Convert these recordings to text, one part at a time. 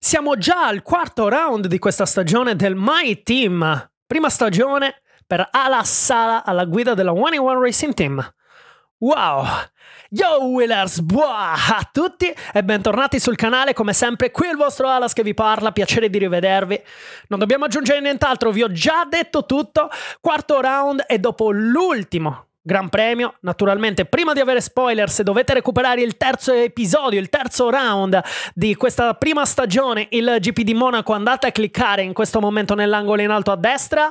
Siamo già al quarto round di questa stagione del My Team. Prima stagione per Ala Sala alla guida della One in One Racing Team. Wow! Yo Wheelers, buah a tutti e bentornati sul canale come sempre, qui il vostro Alas che vi parla, piacere di rivedervi. Non dobbiamo aggiungere nient'altro, vi ho già detto tutto, quarto round e dopo l'ultimo Gran Premio. Naturalmente, prima di avere spoiler, se dovete recuperare il terzo episodio, il terzo round di questa prima stagione, il GP di Monaco, andate a cliccare in questo momento nell'angolo in alto a destra.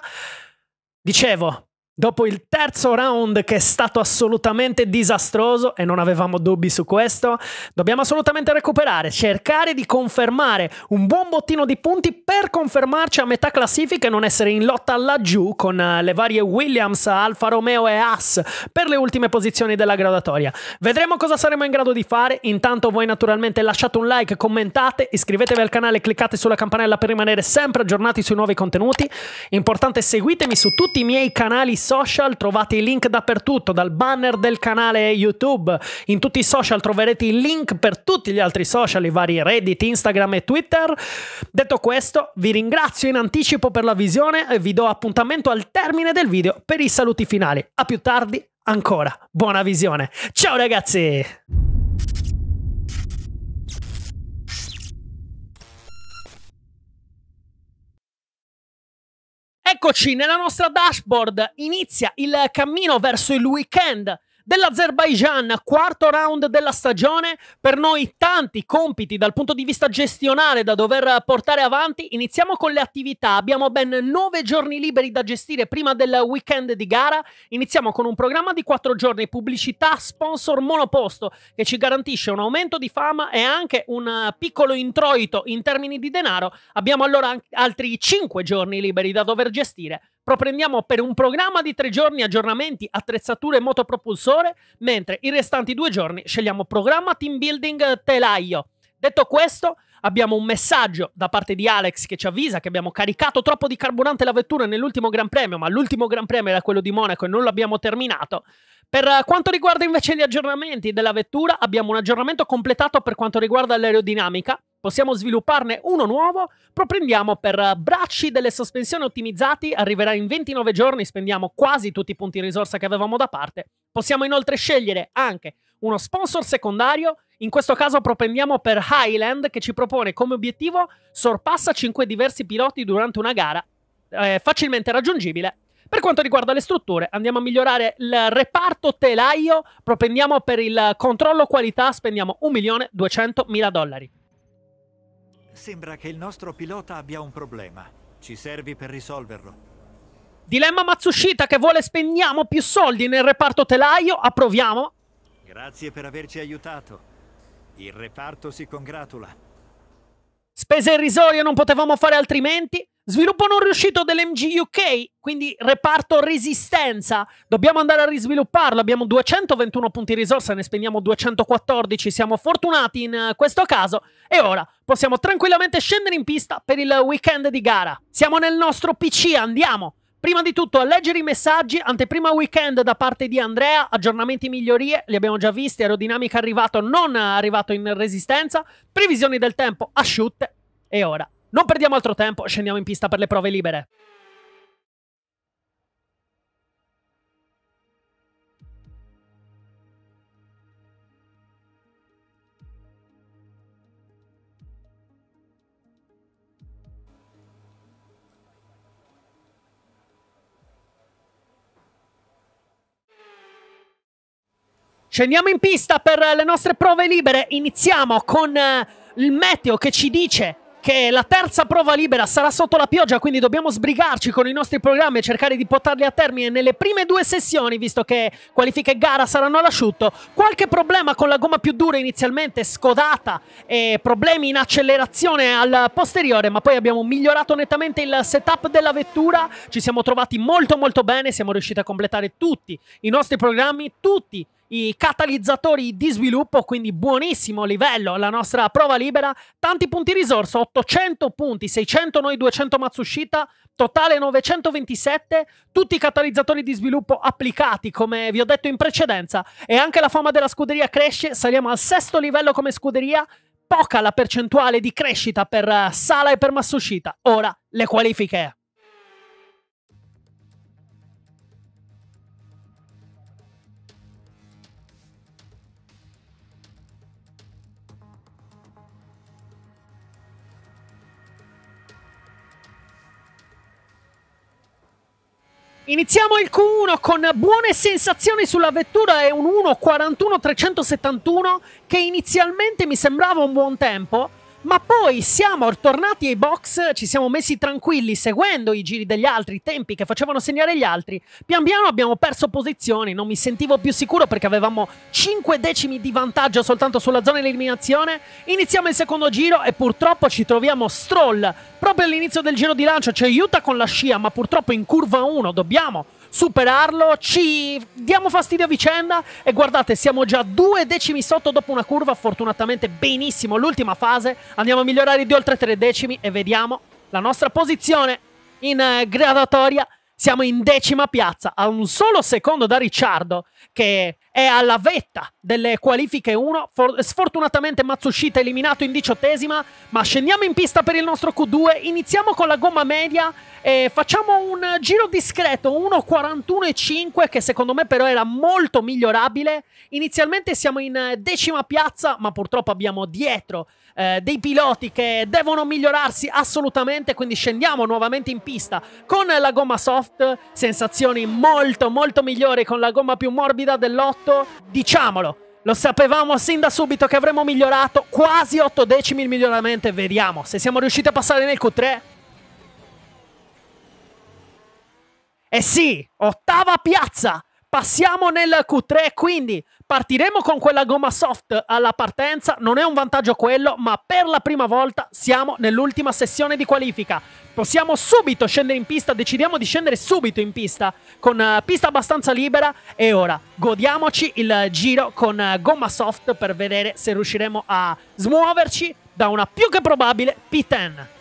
Dicevo, Dopo il terzo round che è stato assolutamente disastroso e non avevamo dubbi su questo, dobbiamo assolutamente recuperare, cercare di confermare un buon bottino di punti per confermarci a metà classifica e non essere in lotta laggiù con eh, le varie Williams, Alfa Romeo e Haas per le ultime posizioni della graduatoria. Vedremo cosa saremo in grado di fare, intanto voi naturalmente lasciate un like, commentate, iscrivetevi al canale, cliccate sulla campanella per rimanere sempre aggiornati sui nuovi contenuti. Importante seguitemi su tutti i miei canali social trovate i link dappertutto, dal banner del canale YouTube, in tutti i social troverete i link per tutti gli altri social, i vari Reddit, Instagram e Twitter. Detto questo, vi ringrazio in anticipo per la visione e vi do appuntamento al termine del video per i saluti finali. A più tardi ancora, buona visione. Ciao ragazzi! Eccoci nella nostra dashboard, inizia il cammino verso il weekend dell'Azerbaijan, quarto round della stagione, per noi tanti compiti dal punto di vista gestionale da dover portare avanti. Iniziamo con le attività, abbiamo ben nove giorni liberi da gestire prima del weekend di gara, iniziamo con un programma di quattro giorni, pubblicità, sponsor monoposto che ci garantisce un aumento di fama e anche un piccolo introito in termini di denaro. Abbiamo allora altri cinque giorni liberi da dover gestire Proprendiamo per un programma di tre giorni aggiornamenti, attrezzature e motopropulsore, mentre i restanti due giorni scegliamo programma team building eh, telaio. Detto questo, abbiamo un messaggio da parte di Alex che ci avvisa che abbiamo caricato troppo di carburante la vettura nell'ultimo Gran Premio, ma l'ultimo Gran Premio era quello di Monaco e non l'abbiamo terminato. Per eh, quanto riguarda invece gli aggiornamenti della vettura, abbiamo un aggiornamento completato per quanto riguarda l'aerodinamica, possiamo svilupparne uno nuovo prendiamo per eh, bracci delle sospensioni ottimizzati, arriverà in 29 giorni, spendiamo quasi tutti i punti risorsa che avevamo da parte. Possiamo inoltre scegliere anche uno sponsor secondario, in questo caso propendiamo per Highland che ci propone come obiettivo sorpassa 5 diversi piloti durante una gara, eh, facilmente raggiungibile per quanto riguarda le strutture, andiamo a migliorare il reparto telaio, propendiamo per il controllo qualità, spendiamo 1.200.000 dollari. Sembra che il nostro pilota abbia un problema. Ci servi per risolverlo. Dilemma Matsushita che vuole spendiamo più soldi nel reparto telaio, approviamo. Grazie per averci aiutato. Il reparto si congratula. Spese irrisorie non potevamo fare altrimenti. Sviluppo non riuscito dell'MG UK, quindi reparto resistenza. Dobbiamo andare a risvilupparlo. Abbiamo 221 punti risorsa, ne spendiamo 214. Siamo fortunati in eh, questo caso. E ora possiamo tranquillamente scendere in pista per il weekend di gara. Siamo nel nostro PC, andiamo. Prima di tutto, a leggere i messaggi, anteprima weekend da parte di Andrea, aggiornamenti migliorie, li abbiamo già visti, aerodinamica arrivato, non arrivato in resistenza, previsioni del tempo asciutte e ora. Non perdiamo altro tempo, scendiamo in pista per le prove libere. Scendiamo in pista per le nostre prove libere. Iniziamo con eh, il meteo che ci dice che la terza prova libera sarà sotto la pioggia, quindi dobbiamo sbrigarci con i nostri programmi e cercare di portarli a termine nelle prime due sessioni, visto che qualifiche e gara saranno all'asciutto. Qualche problema con la gomma più dura inizialmente, scodata, e problemi in accelerazione al posteriore, ma poi abbiamo migliorato nettamente il setup della vettura, ci siamo trovati molto molto bene, siamo riusciti a completare tutti i nostri programmi, tutti i i catalizzatori di sviluppo, quindi buonissimo livello la nostra prova libera, tanti punti risorsa, 800 punti, 600 noi 200 Matsushita, totale 927, tutti i catalizzatori di sviluppo applicati come vi ho detto in precedenza e anche la fama della scuderia cresce, saliamo al sesto livello come scuderia, poca la percentuale di crescita per eh, Sala e per Matsushita, ora le qualifiche. Iniziamo il Q1 con buone sensazioni sulla vettura, è un 1.41.371 che inizialmente mi sembrava un buon tempo, ma poi siamo tornati ai box, ci siamo messi tranquilli seguendo i giri degli altri, i tempi che facevano segnare gli altri. Pian piano abbiamo perso posizioni, non mi sentivo più sicuro perché avevamo 5 decimi di vantaggio soltanto sulla zona di eliminazione. Iniziamo il secondo giro e purtroppo ci troviamo Stroll proprio all'inizio del giro di lancio, ci aiuta con la scia, ma purtroppo in curva 1 dobbiamo superarlo, ci diamo fastidio a vicenda e guardate, siamo già due decimi sotto dopo una curva, fortunatamente benissimo l'ultima fase, andiamo a migliorare di oltre tre decimi e vediamo la nostra posizione in eh, gradatoria siamo in decima piazza, a un solo secondo da Ricciardo, che è alla vetta delle qualifiche 1. sfortunatamente Matsushita è eliminato in diciottesima, ma scendiamo in pista per il nostro Q2, iniziamo con la gomma media e facciamo un giro discreto, 1.41.5, che secondo me però era molto migliorabile. Inizialmente siamo in decima piazza, ma purtroppo abbiamo dietro eh, dei piloti che devono migliorarsi assolutamente, quindi scendiamo nuovamente in pista con la gomma soft, sensazioni molto molto migliori con la gomma più morbida dell'8, diciamolo. Lo sapevamo sin da subito che avremmo migliorato quasi 8 decimi il miglioramento. Vediamo se siamo riusciti a passare nel Q3. Eh sì, ottava piazza Passiamo nel Q3, quindi partiremo con quella gomma soft alla partenza, non è un vantaggio quello, ma per la prima volta siamo nell'ultima sessione di qualifica. Possiamo subito scendere in pista, decidiamo di scendere subito in pista con uh, pista abbastanza libera e ora godiamoci il giro con uh, gomma soft per vedere se riusciremo a smuoverci da una più che probabile P10.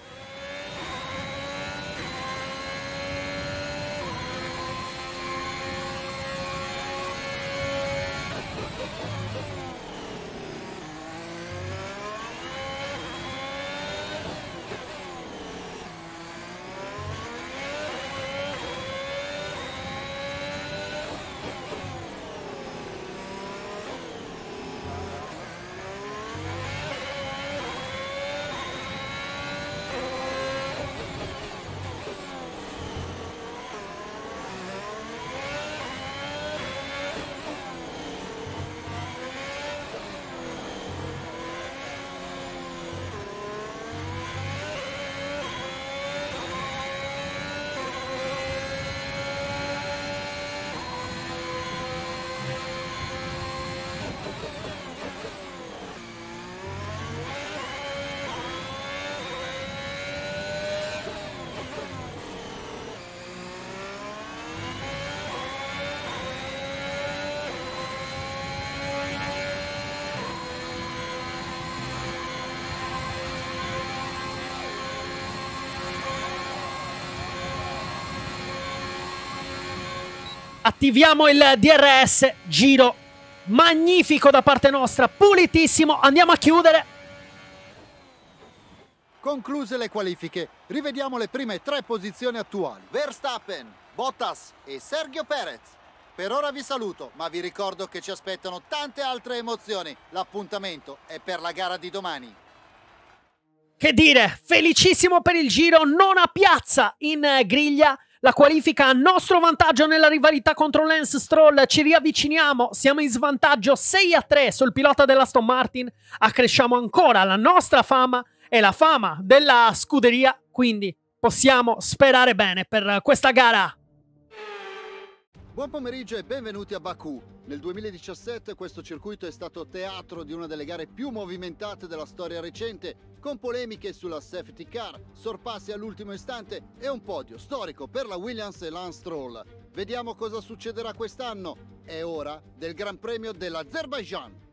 Attiviamo il DRS, giro magnifico da parte nostra, pulitissimo, andiamo a chiudere. Concluse le qualifiche, rivediamo le prime tre posizioni attuali. Verstappen, Bottas e Sergio Perez. Per ora vi saluto, ma vi ricordo che ci aspettano tante altre emozioni. L'appuntamento è per la gara di domani. Che dire, felicissimo per il giro, non a piazza in griglia la qualifica a nostro vantaggio nella rivalità contro Lance Stroll, ci riavviciniamo, siamo in svantaggio 6 a 3 sul pilota dell'Aston Martin, accresciamo ancora la nostra fama e la fama della scuderia, quindi possiamo sperare bene per questa gara Buon pomeriggio e benvenuti a Baku. Nel 2017 questo circuito è stato teatro di una delle gare più movimentate della storia recente, con polemiche sulla safety car, sorpassi all'ultimo istante e un podio storico per la Williams e Lance Stroll. Vediamo cosa succederà quest'anno. È ora del Gran Premio dell'Azerbaijan.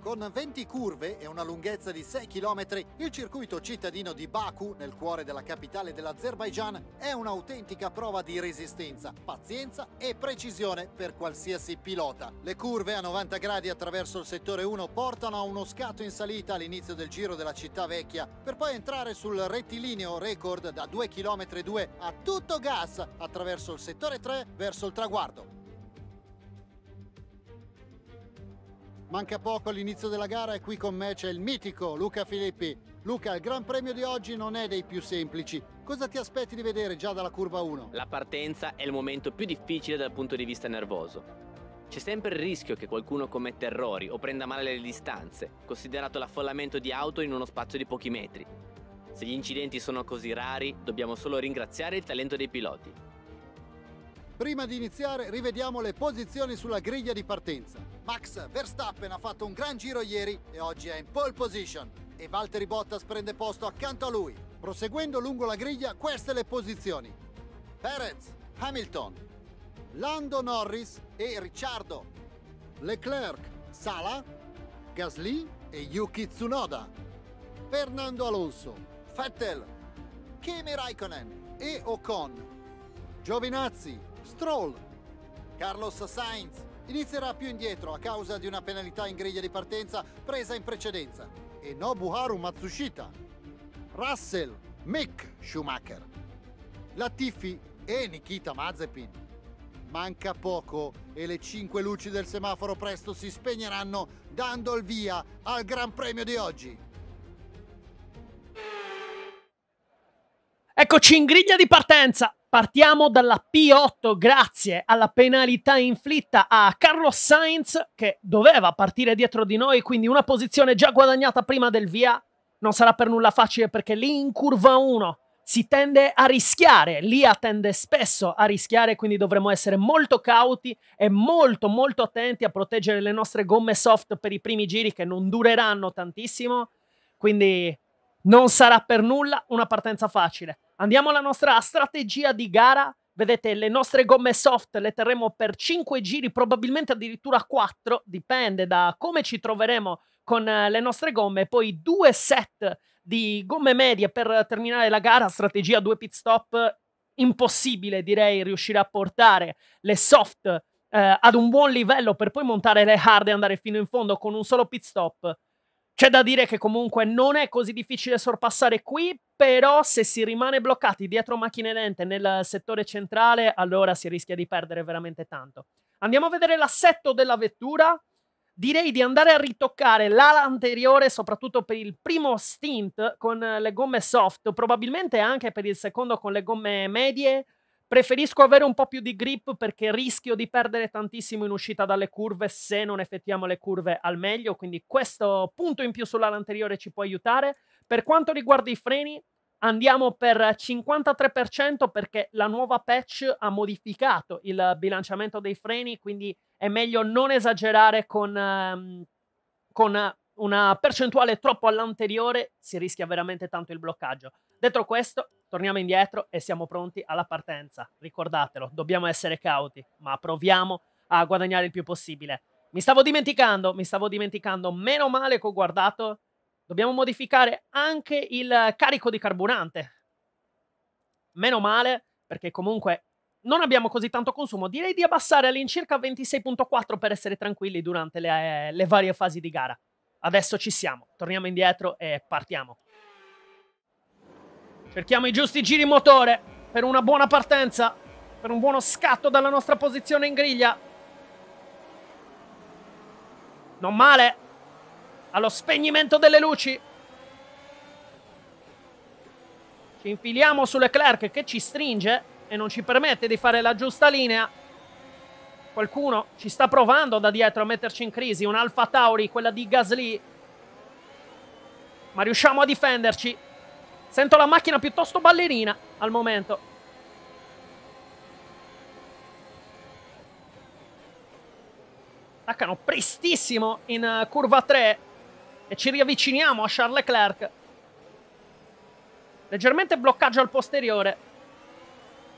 Con 20 curve e una lunghezza di 6 km, il circuito cittadino di Baku, nel cuore della capitale dell'Azerbaigian, è un'autentica prova di resistenza, pazienza e precisione per qualsiasi pilota. Le curve a 90 gradi attraverso il settore 1 portano a uno scatto in salita all'inizio del giro della città vecchia, per poi entrare sul rettilineo record da 2 km 2 a tutto gas attraverso il settore 3 verso il traguardo. Manca poco all'inizio della gara e qui con me c'è il mitico Luca Filippi. Luca, il Gran Premio di oggi non è dei più semplici. Cosa ti aspetti di vedere già dalla curva 1? La partenza è il momento più difficile dal punto di vista nervoso. C'è sempre il rischio che qualcuno commetta errori o prenda male le distanze, considerato l'affollamento di auto in uno spazio di pochi metri. Se gli incidenti sono così rari, dobbiamo solo ringraziare il talento dei piloti. Prima di iniziare rivediamo le posizioni sulla griglia di partenza. Max Verstappen ha fatto un gran giro ieri e oggi è in pole position e Valtteri Bottas prende posto accanto a lui. Proseguendo lungo la griglia queste le posizioni. Perez, Hamilton, Lando Norris e Ricciardo, Leclerc, Sala, Gasly e Yuki Tsunoda, Fernando Alonso, Vettel, Kimi Raikkonen e Ocon, Giovinazzi, Stroll. Carlos Sainz inizierà più indietro a causa di una penalità in griglia di partenza presa in precedenza e Nobuharu Matsushita. Russell, Mick Schumacher. Latifi e Nikita Mazepin. Manca poco e le cinque luci del semaforo presto si spegneranno dando il via al Gran Premio di oggi. Eccoci in griglia di partenza. Partiamo dalla P8 grazie alla penalità inflitta a Carlos Sainz che doveva partire dietro di noi, quindi una posizione già guadagnata prima del via. Non sarà per nulla facile perché lì in curva 1 si tende a rischiare, l'IA tende spesso a rischiare, quindi dovremo essere molto cauti e molto molto attenti a proteggere le nostre gomme soft per i primi giri che non dureranno tantissimo, quindi non sarà per nulla una partenza facile. Andiamo alla nostra strategia di gara. Vedete, le nostre gomme soft le terremo per 5 giri, probabilmente addirittura 4, dipende da come ci troveremo con eh, le nostre gomme. Poi due set di gomme medie per terminare la gara, strategia due pit stop. Impossibile, direi, riuscire a portare le soft eh, ad un buon livello per poi montare le hard e andare fino in fondo con un solo pit stop. C'è da dire che comunque non è così difficile sorpassare qui, però se si rimane bloccati dietro macchine lente nel settore centrale, allora si rischia di perdere veramente tanto. Andiamo a vedere l'assetto della vettura. Direi di andare a ritoccare l'ala anteriore, soprattutto per il primo stint con le gomme soft, probabilmente anche per il secondo con le gomme medie, Preferisco avere un po' più di grip perché rischio di perdere tantissimo in uscita dalle curve se non effettuiamo le curve al meglio, quindi questo punto in più sull'ala anteriore ci può aiutare. Per quanto riguarda i freni, andiamo per 53% perché la nuova patch ha modificato il bilanciamento dei freni, quindi è meglio non esagerare con, um, con una percentuale troppo all'anteriore, si rischia veramente tanto il bloccaggio. Detto questo, torniamo indietro e siamo pronti alla partenza. Ricordatelo, dobbiamo essere cauti, ma proviamo a guadagnare il più possibile. Mi stavo dimenticando, mi stavo dimenticando, meno male che ho guardato, dobbiamo modificare anche il carico di carburante. Meno male, perché comunque non abbiamo così tanto consumo, direi di abbassare all'incirca 26.4 per essere tranquilli durante le, le varie fasi di gara. Adesso ci siamo, torniamo indietro e partiamo. Cerchiamo i giusti giri motore per una buona partenza, per un buono scatto dalla nostra posizione in griglia. Non male allo spegnimento delle luci. Ci infiliamo su Leclerc che ci stringe e non ci permette di fare la giusta linea. Qualcuno ci sta provando da dietro a metterci in crisi. Un Alfa Tauri, quella di Gasly. Ma riusciamo a difenderci. Sento la macchina piuttosto ballerina al momento. Attaccano prestissimo in eh, curva 3 e ci riavviciniamo a Charles Leclerc. Leggermente bloccaggio al posteriore.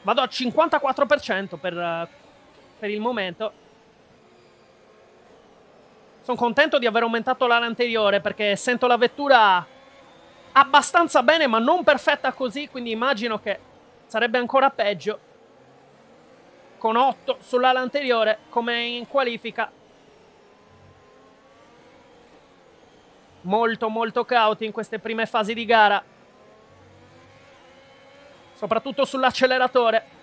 Vado al 54% per, eh, per il momento. Sono contento di aver aumentato l'area anteriore perché sento la vettura abbastanza bene, ma non perfetta così, quindi immagino che sarebbe ancora peggio. Con 8 sull'ala anteriore, come in qualifica. Molto, molto cauti in queste prime fasi di gara. Soprattutto sull'acceleratore.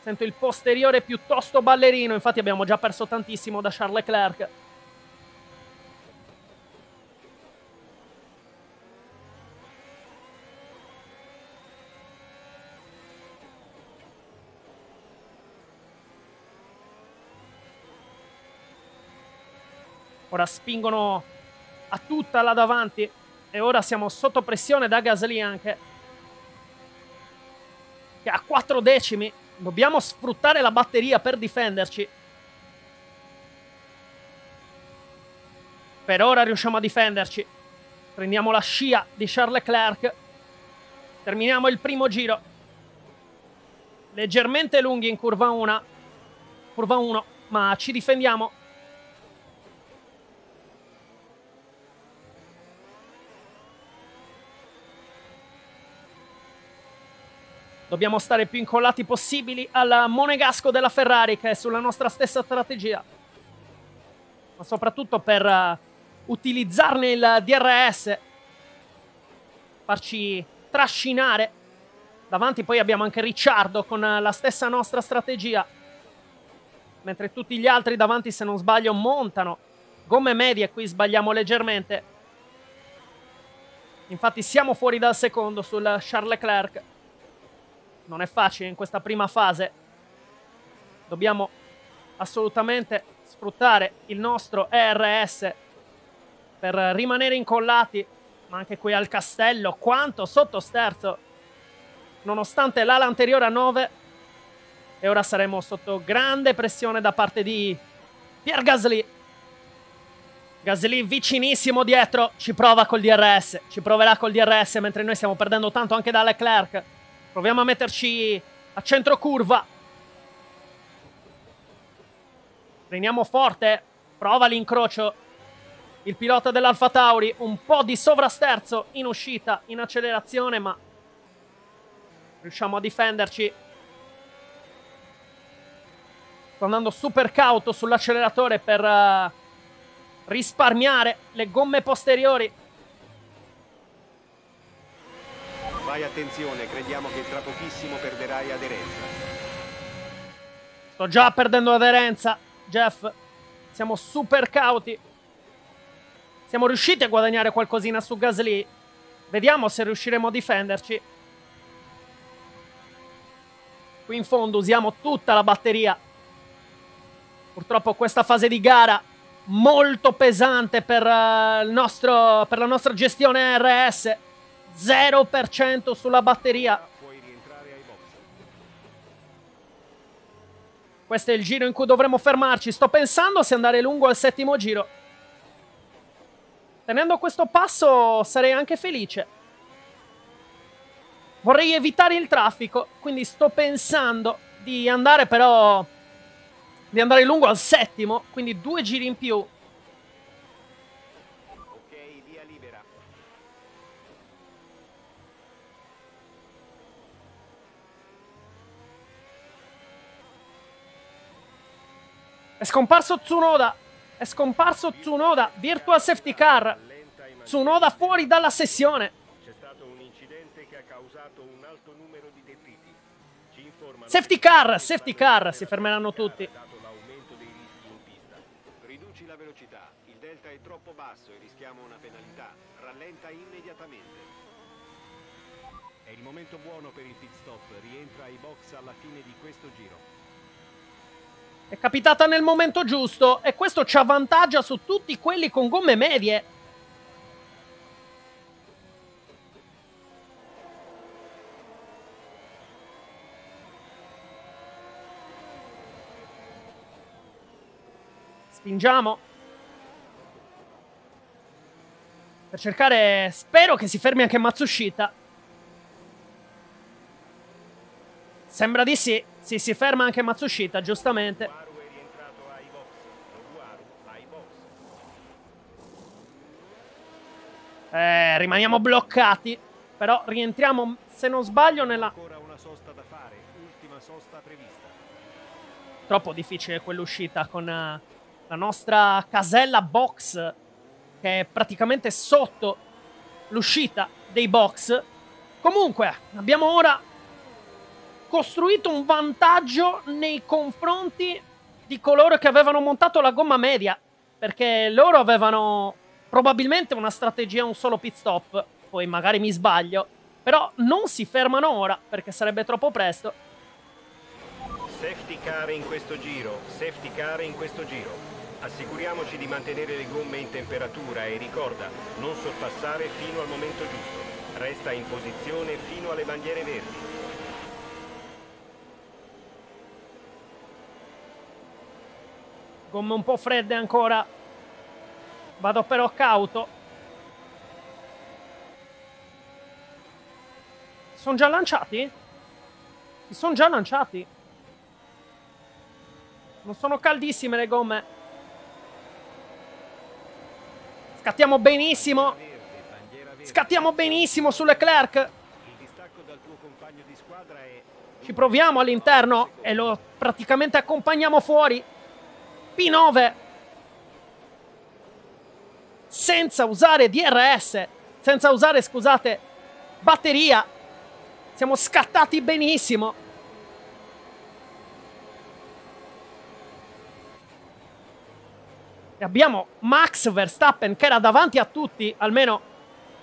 Sento il posteriore piuttosto ballerino, infatti abbiamo già perso tantissimo da Charles Leclerc. Ora spingono a tutta là davanti e ora siamo sotto pressione da Gasly anche. Che a 4 decimi dobbiamo sfruttare la batteria per difenderci. Per ora riusciamo a difenderci. Prendiamo la scia di Charles Leclerc. Terminiamo il primo giro. Leggermente lunghi in curva 1. Curva 1, ma ci difendiamo. Dobbiamo stare più incollati possibili al monegasco della Ferrari che è sulla nostra stessa strategia. Ma soprattutto per uh, utilizzarne il DRS, farci trascinare. Davanti poi abbiamo anche Ricciardo con la stessa nostra strategia. Mentre tutti gli altri davanti, se non sbaglio, montano. Gomme medie, qui sbagliamo leggermente. Infatti siamo fuori dal secondo sul Charles Leclerc non è facile in questa prima fase. Dobbiamo assolutamente sfruttare il nostro ERS per rimanere incollati, ma anche qui al castello, quanto sotto sterzo, nonostante l'ala anteriore a 9. E ora saremo sotto grande pressione da parte di Pierre Gasly. Gasly vicinissimo dietro, ci prova col DRS, ci proverà col DRS mentre noi stiamo perdendo tanto anche da Leclerc. Proviamo a metterci a centro curva. Freniamo forte. Prova l'incrocio. Il pilota dell'Alfa Tauri. Un po' di sovrasterzo in uscita, in accelerazione, ma riusciamo a difenderci. Sto andando super cauto sull'acceleratore per uh, risparmiare le gomme posteriori Fai attenzione, crediamo che tra pochissimo perderai aderenza. Sto già perdendo aderenza, Jeff. Siamo super cauti. Siamo riusciti a guadagnare qualcosina su Gasly. Vediamo se riusciremo a difenderci. Qui in fondo usiamo tutta la batteria. Purtroppo questa fase di gara molto pesante per, uh, nostro, per la nostra gestione RS 0% sulla batteria. Questo è il giro in cui dovremmo fermarci. Sto pensando se andare lungo al settimo giro. Tenendo questo passo sarei anche felice. Vorrei evitare il traffico, quindi sto pensando di andare però... di andare lungo al settimo, quindi due giri in più. È scomparso Tsunoda. È scomparso Tsunoda. Virtual safety car. Tsunoda fuori dalla sessione. C'è stato un incidente che ha causato un alto numero di detriti. Ci informano Safety car, safety car, si fermeranno tutti. Riduci la velocità. Il delta è troppo basso e rischiamo una penalità. Rallenta immediatamente. È il momento buono per il pit stop. Rientra ai box alla fine di questo giro. È capitata nel momento giusto e questo ci avvantaggia su tutti quelli con gomme medie. Spingiamo. Per cercare... Spero che si fermi anche Matsushita. Sembra di sì. Si, si ferma anche Mazzushita, giustamente. Eh, rimaniamo bloccati. Però rientriamo, se non sbaglio, nella... Troppo difficile quell'uscita con eh, la nostra casella box che è praticamente sotto l'uscita dei box. Comunque, abbiamo ora costruito un vantaggio nei confronti di coloro che avevano montato la gomma media, perché loro avevano probabilmente una strategia un solo pit stop, poi magari mi sbaglio, però non si fermano ora perché sarebbe troppo presto. Safety car in questo giro, safety car in questo giro. Assicuriamoci di mantenere le gomme in temperatura e ricorda, non sorpassare fino al momento giusto. Resta in posizione fino alle bandiere verdi. gomme un po' fredde ancora vado però cauto sono già lanciati? si sono già lanciati non sono caldissime le gomme scattiamo benissimo scattiamo benissimo sulle Leclerc ci proviamo all'interno e lo praticamente accompagniamo fuori 9 senza usare DRS, senza usare, scusate, batteria. Siamo scattati benissimo. E abbiamo Max Verstappen che era davanti a tutti, almeno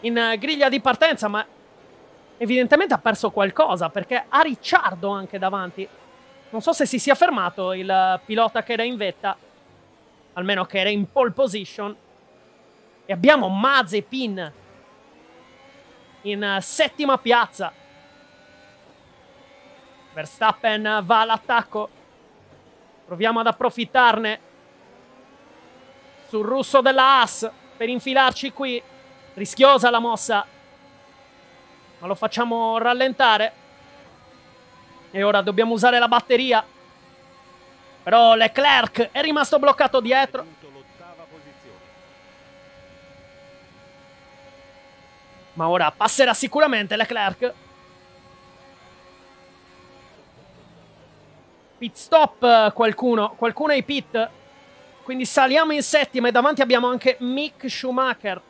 in eh, griglia di partenza, ma evidentemente ha perso qualcosa perché ha Ricciardo anche davanti. Non so se si sia fermato il eh, pilota che era in vetta almeno che era in pole position. E abbiamo Mazepin in eh, settima piazza. Verstappen va all'attacco. Proviamo ad approfittarne sul russo della Haas per infilarci qui. Rischiosa la mossa, ma lo facciamo rallentare. E ora dobbiamo usare la batteria. Però Leclerc è rimasto bloccato dietro. Ma ora passerà sicuramente Leclerc. Pit stop qualcuno, qualcuno ai pit. Quindi saliamo in settima e davanti abbiamo anche Mick Schumacher.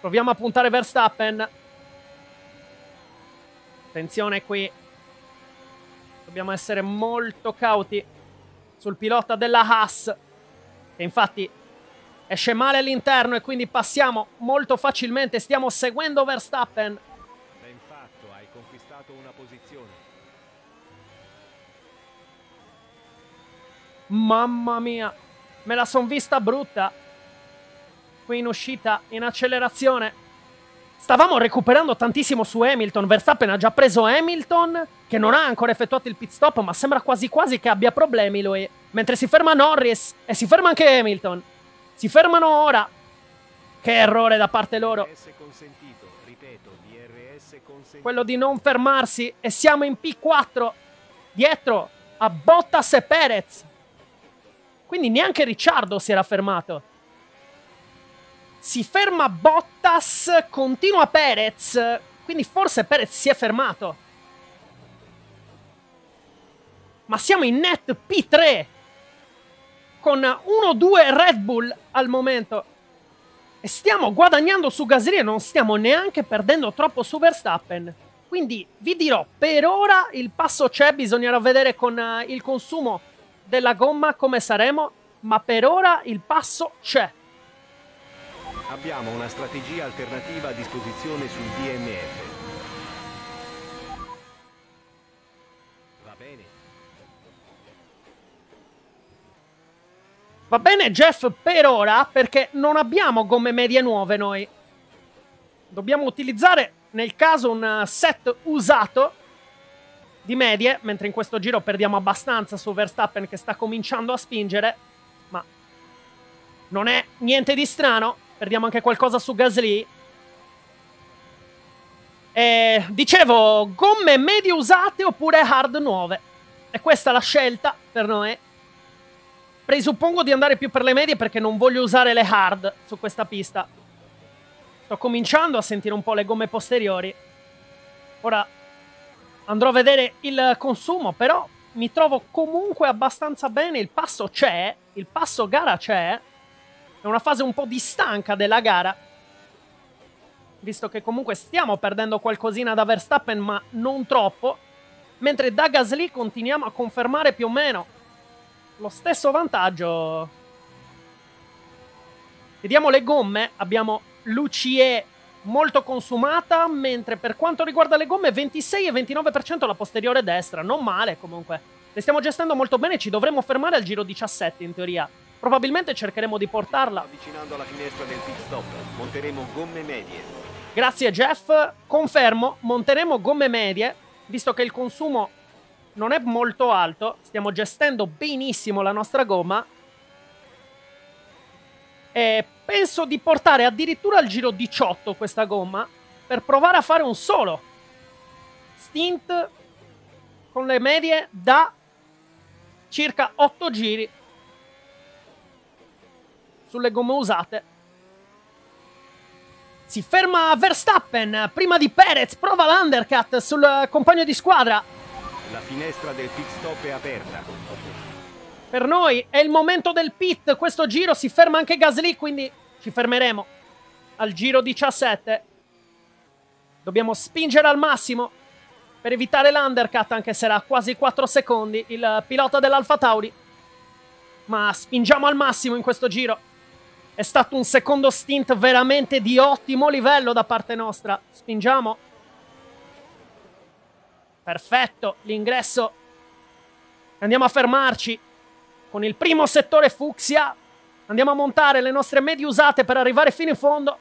Proviamo a puntare Verstappen. Attenzione qui. Dobbiamo essere molto cauti sul pilota della Haas. Che infatti esce male all'interno e quindi passiamo molto facilmente. Stiamo seguendo Verstappen. Ben fatto, hai conquistato una posizione. Mamma mia, me la son vista brutta. Qui in uscita, in accelerazione. Stavamo recuperando tantissimo su Hamilton, Verstappen ha già preso Hamilton, che non ha ancora effettuato il pit stop, ma sembra quasi quasi che abbia problemi lui. Mentre si ferma Norris e si ferma anche Hamilton. Si fermano ora. Che errore da parte loro. Ripeto, Quello di non fermarsi e siamo in P4 dietro a Bottas e Perez. Quindi neanche Ricciardo si era fermato. Si ferma Bottas, continua Perez, quindi forse Perez si è fermato. Ma siamo in net P3 con 1-2 Red Bull al momento. E stiamo guadagnando su Gasly e non stiamo neanche perdendo troppo su Verstappen. Quindi vi dirò, per ora il passo c'è, bisognerà vedere con uh, il consumo della gomma come saremo, ma per ora il passo c'è abbiamo una strategia alternativa a disposizione sul DMF. Va bene Va bene, Jeff per ora perché non abbiamo gomme medie nuove noi. Dobbiamo utilizzare nel caso un eh, set usato di medie, mentre in questo giro perdiamo abbastanza su Verstappen che sta cominciando a spingere, ma non è niente di strano. Perdiamo anche qualcosa su Gasly. E, eh, dicevo, gomme medie usate oppure hard nuove. E questa è la scelta per noi. Presuppongo di andare più per le medie perché non voglio usare le hard su questa pista. Sto cominciando a sentire un po' le gomme posteriori. Ora andrò a vedere il consumo, però mi trovo comunque abbastanza bene. Il passo c'è, il passo gara c'è è una fase un po' di stanca della gara, visto che comunque stiamo perdendo qualcosina da Verstappen, ma non troppo, mentre da Gasly continuiamo a confermare più o meno lo stesso vantaggio. Vediamo le gomme, abbiamo l'UCE molto consumata, mentre per quanto riguarda le gomme 26 e 29% la posteriore destra, non male comunque. Le stiamo gestendo molto bene, ci dovremmo fermare al giro 17 in teoria. Probabilmente cercheremo di portarla. Avvicinando alla finestra del pit stop, monteremo gomme medie. Grazie Jeff, confermo, monteremo gomme medie, visto che il consumo non è molto alto, stiamo gestendo benissimo la nostra gomma. E penso di portare addirittura al giro 18 questa gomma per provare a fare un solo stint con le medie da circa 8 giri sulle gomme usate. Si ferma Verstappen, prima di Perez, prova l'undercut sul compagno di squadra. La finestra del pit stop è aperta. Per noi è il momento del pit, questo giro si ferma anche Gasly, quindi ci fermeremo al giro 17. Dobbiamo spingere al massimo per evitare l'undercut, anche se era quasi 4 secondi il pilota dell'Alfa Tauri. Ma spingiamo al massimo in questo giro. È stato un secondo stint veramente di ottimo livello da parte nostra. Spingiamo. Perfetto, l'ingresso. Andiamo a fermarci. Con il primo settore fucsia andiamo a montare le nostre medie usate per arrivare fino in fondo.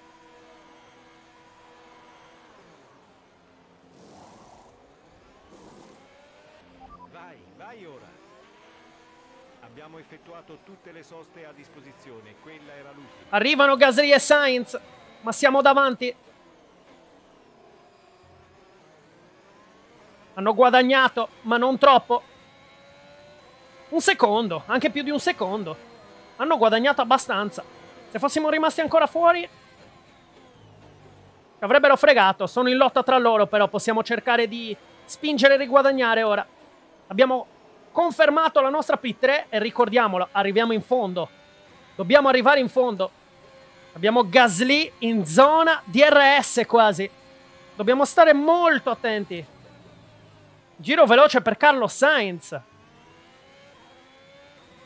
effettuato tutte le soste a disposizione. Quella era l'ultima. Arrivano Gasly e Sainz, ma siamo davanti. Hanno guadagnato, ma non troppo. Un secondo, anche più di un secondo. Hanno guadagnato abbastanza. Se fossimo rimasti ancora fuori... Ci avrebbero fregato. Sono in lotta tra loro, però possiamo cercare di spingere e riguadagnare ora. Abbiamo confermato la nostra P3 e ricordiamolo, arriviamo in fondo. Dobbiamo arrivare in fondo. Abbiamo Gasly in zona DRS quasi. Dobbiamo stare molto attenti. Giro veloce per Carlo Sainz.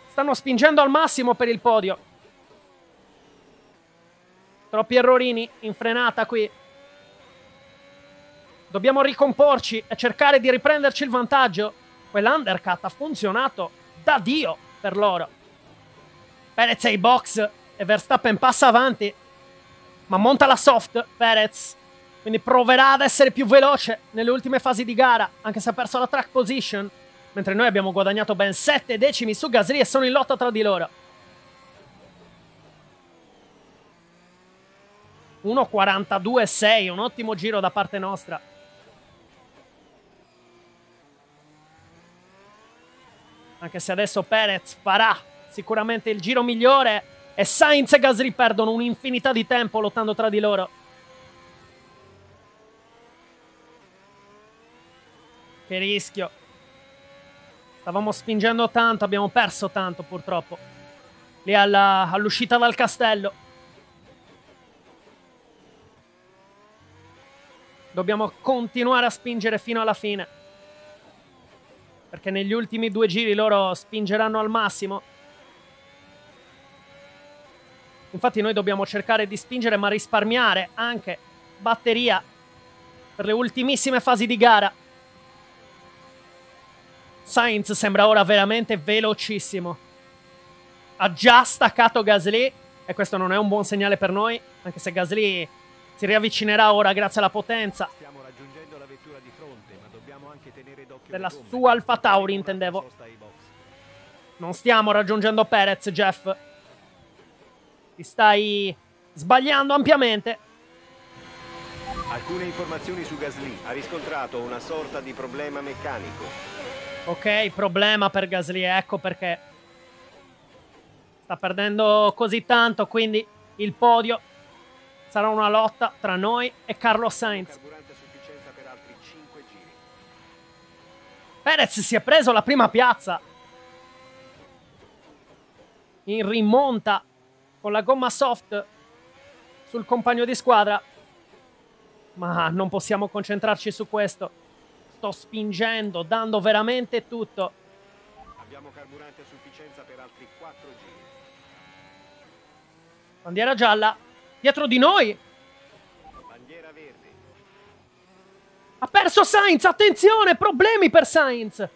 Stanno spingendo al massimo per il podio. Troppi errorini in frenata qui. Dobbiamo ricomporci e cercare di riprenderci il vantaggio quell'undercut ha funzionato da Dio per loro. Perez è in box e Verstappen passa avanti, ma monta la soft Perez. Quindi proverà ad essere più veloce nelle ultime fasi di gara, anche se ha perso la track position. Mentre noi abbiamo guadagnato ben 7 decimi su Gasly e sono in lotta tra di loro. 1.42.6, un ottimo giro da parte nostra. anche se adesso Perez farà sicuramente il giro migliore e Sainz e Gasly perdono un'infinità di tempo lottando tra di loro. Che rischio. Stavamo spingendo tanto, abbiamo perso tanto purtroppo. Lì alla, all'uscita dal castello. Dobbiamo continuare a spingere fino alla fine perché negli ultimi due giri loro spingeranno al massimo. Infatti noi dobbiamo cercare di spingere ma risparmiare anche batteria per le ultimissime fasi di gara. Sainz sembra ora veramente velocissimo. Ha già staccato Gasly e questo non è un buon segnale per noi, anche se Gasly si riavvicinerà ora grazie alla potenza. Della sua Alfa Tauri, intendevo. Non stiamo raggiungendo Perez, Jeff. Ti stai sbagliando ampiamente. Alcune informazioni su Gasly. Ha riscontrato una sorta di problema meccanico. Ok, problema per Gasly, ecco perché sta perdendo così tanto, quindi il podio sarà una lotta tra noi e Carlo Sainz. Perez si è preso la prima piazza. In rimonta con la gomma soft sul compagno di squadra. Ma non possiamo concentrarci su questo. Sto spingendo, dando veramente tutto. Abbiamo carburante a sufficienza per altri 4 giri. Bandiera gialla. Dietro di noi Ha perso Sainz, attenzione, problemi per Sainz.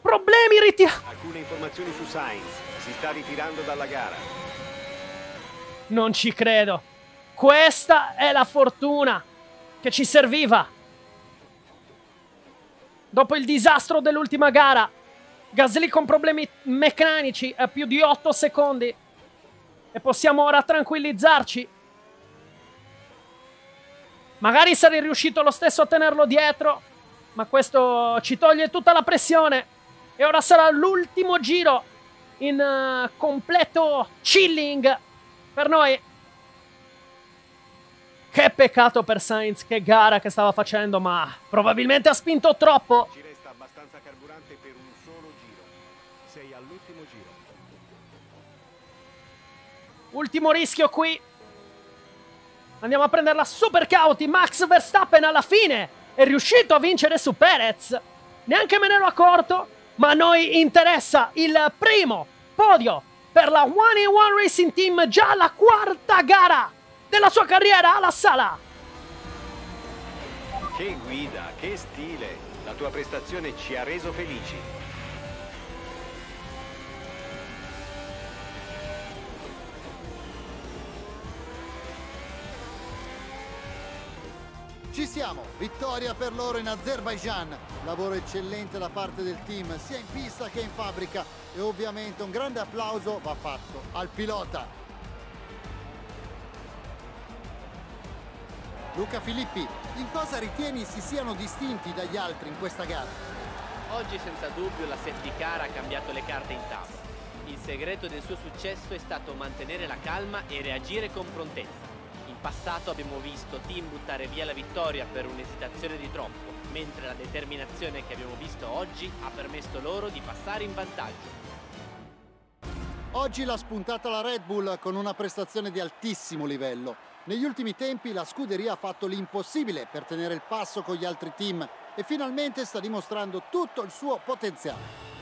Problemi ritirato. Alcune informazioni su Sainz, si sta ritirando dalla gara. Non ci credo. Questa è la fortuna che ci serviva. Dopo il disastro dell'ultima gara, Gasly con problemi meccanici a più di 8 secondi. E possiamo ora tranquillizzarci Magari sarei riuscito lo stesso a tenerlo dietro, ma questo ci toglie tutta la pressione. E ora sarà l'ultimo giro in uh, completo chilling per noi. Che peccato per Sainz, che gara che stava facendo, ma probabilmente ha spinto troppo. Ci resta abbastanza carburante per un solo giro. Sei all'ultimo giro. Ultimo rischio qui. Andiamo a prenderla super cauti. Max Verstappen alla fine è riuscito a vincere su Perez. Neanche me ne ero accorto, ma a noi interessa il primo podio per la One in One Racing Team già la quarta gara della sua carriera alla sala. Che guida, che stile. La tua prestazione ci ha reso felici. Ci siamo, vittoria per loro in Azerbaijan, lavoro eccellente da parte del team sia in pista che in fabbrica e ovviamente un grande applauso va fatto al pilota. Luca Filippi, in cosa ritieni si siano distinti dagli altri in questa gara? Oggi senza dubbio la safety car ha cambiato le carte in tavola. Il segreto del suo successo è stato mantenere la calma e reagire con prontezza passato abbiamo visto team buttare via la vittoria per un'esitazione di troppo, mentre la determinazione che abbiamo visto oggi ha permesso loro di passare in vantaggio. Oggi l'ha spuntata la Red Bull con una prestazione di altissimo livello. Negli ultimi tempi la scuderia ha fatto l'impossibile per tenere il passo con gli altri team e finalmente sta dimostrando tutto il suo potenziale.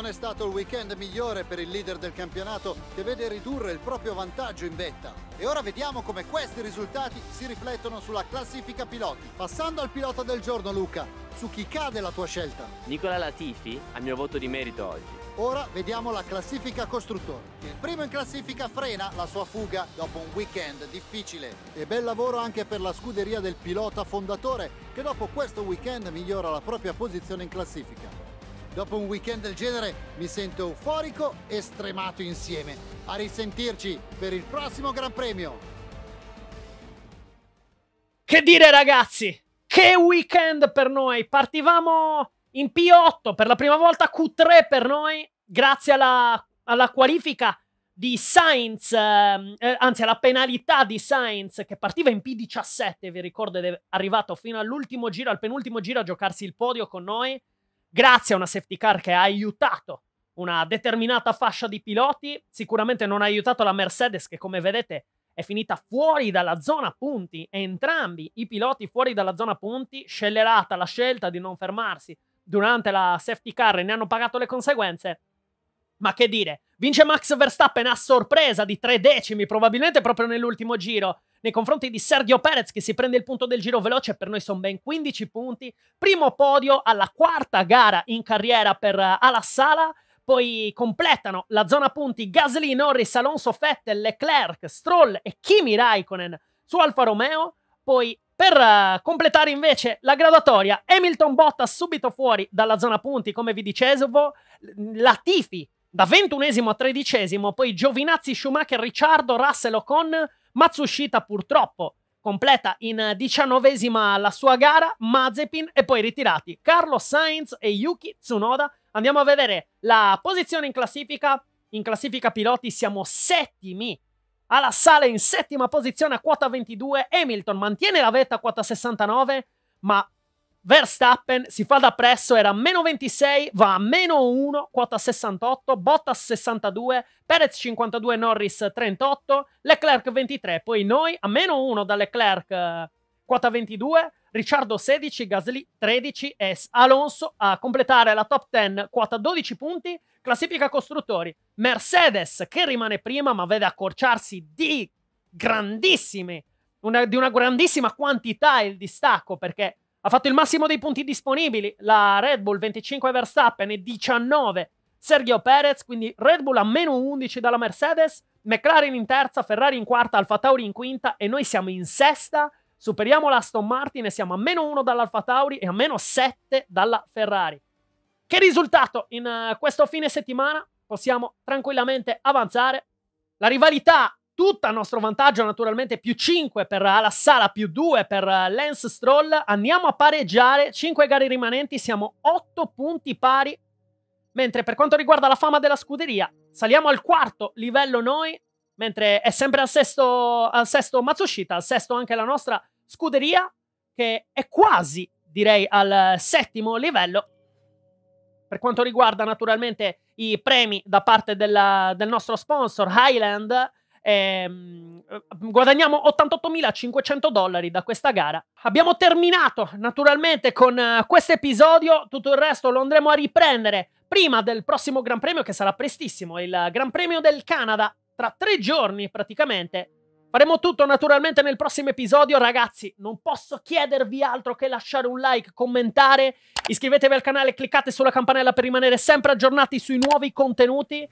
Non è stato il weekend migliore per il leader del campionato che vede ridurre il proprio vantaggio in vetta. E ora vediamo come questi risultati si riflettono sulla classifica piloti. Passando al pilota del giorno Luca, su chi cade la tua scelta? Nicola Latifi ha il mio voto di merito oggi. Ora vediamo la classifica costruttore. Il primo in classifica frena la sua fuga dopo un weekend difficile. E bel lavoro anche per la scuderia del pilota fondatore che dopo questo weekend migliora la propria posizione in classifica. Dopo un weekend del genere mi sento euforico e stremato insieme. A risentirci per il prossimo Gran Premio! Che dire ragazzi! Che weekend per noi! Partivamo in P8 per la prima volta, Q3 per noi, grazie alla, alla qualifica di Sainz, ehm, eh, anzi alla penalità di Sainz che partiva in P17, vi ricordo, ed è arrivato fino all'ultimo giro, al penultimo giro a giocarsi il podio con noi grazie a una safety car che ha aiutato una determinata fascia di piloti, sicuramente non ha aiutato la Mercedes che come vedete è finita fuori dalla zona punti, entrambi i piloti fuori dalla zona punti, scellerata la scelta di non fermarsi durante la safety car e ne hanno pagato le conseguenze. Ma che dire, vince Max Verstappen a sorpresa di tre decimi, probabilmente proprio nell'ultimo giro, nei confronti di Sergio Perez che si prende il punto del giro veloce, per noi sono ben 15 punti, primo podio alla quarta gara in carriera per eh, Alassala, poi completano la zona punti Gasly, Norris, Alonso, Vettel, Leclerc, Stroll e Kimi Raikkonen su Alfa Romeo, poi per uh, completare invece la graduatoria, Hamilton botta subito fuori dalla zona punti, come vi dicevo, Latifi da ventunesimo a tredicesimo, poi Giovinazzi, Schumacher, Ricciardo, Russell Ocon, Matsushita purtroppo completa in diciannovesima la sua gara, Mazepin e poi ritirati Carlos Sainz e Yuki Tsunoda. Andiamo a vedere la posizione in classifica. In classifica piloti siamo settimi alla sale in settima posizione a quota 22. Hamilton mantiene la vetta a quota 69, ma Verstappen si fa da presso, era a meno 26, va a meno 1, quota 68, Bottas 62, Perez 52, Norris 38, Leclerc 23, poi noi a meno 1 da Leclerc eh, quota 22, Ricciardo 16, Gasly 13 e Alonso a completare la top 10 quota 12 punti, classifica costruttori. Mercedes che rimane prima ma vede accorciarsi di grandissimi, una, di una grandissima quantità il distacco perché ha fatto il massimo dei punti disponibili, la Red Bull 25 Verstappen e 19 Sergio Perez, quindi Red Bull a meno 11 dalla Mercedes, McLaren in terza, Ferrari in quarta, Alfa Tauri in quinta e noi siamo in sesta, superiamo l'Aston Martin e siamo a meno 1 dall'Alfa Tauri e a meno 7 dalla Ferrari. Che risultato in uh, questo fine settimana? Possiamo tranquillamente avanzare. La rivalità tutta a nostro vantaggio, naturalmente più 5 per la Sala, più 2 per eh, Lance Stroll. Andiamo a pareggiare, 5 gare rimanenti, siamo 8 punti pari. Mentre per quanto riguarda la fama della scuderia, saliamo al quarto livello noi, mentre è sempre al sesto, al sesto Matsushita, al sesto anche la nostra scuderia, che è quasi, direi, al settimo livello. Per quanto riguarda naturalmente i premi da parte della, del nostro sponsor Highland, Ehm, eh, mm, guadagniamo 88.500 dollari da questa gara. Abbiamo terminato naturalmente con uh, questo episodio, tutto il resto lo andremo a riprendere prima del prossimo Gran Premio che sarà prestissimo, il Gran Premio del Canada, tra tre giorni praticamente. Faremo tutto naturalmente nel prossimo episodio, ragazzi. Non posso chiedervi altro che lasciare un like, commentare, iscrivetevi al canale, cliccate sulla campanella per rimanere sempre aggiornati sui nuovi contenuti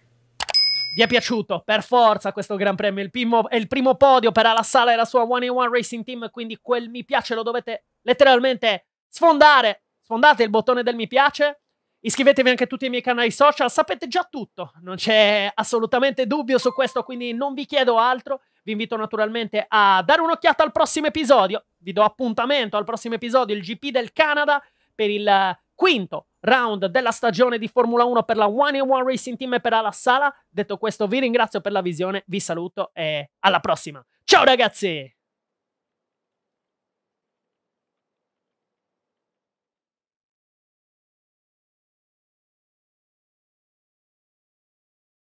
vi è piaciuto per forza questo Gran Premio. Il primo, è il primo podio per Alassala e la sua One in One Racing Team, quindi quel mi piace lo dovete letteralmente sfondare. Sfondate il bottone del mi piace. Iscrivetevi anche a tutti i miei canali social, sapete già tutto, non c'è assolutamente dubbio su questo, quindi non vi chiedo altro. Vi invito naturalmente a dare un'occhiata al prossimo episodio. Vi do appuntamento al prossimo episodio, il GP del Canada, per il quinto round della stagione di Formula 1 per la One in One Racing Team e per la Sala. Detto questo, vi ringrazio per la visione, vi saluto e alla prossima. Ciao ragazzi!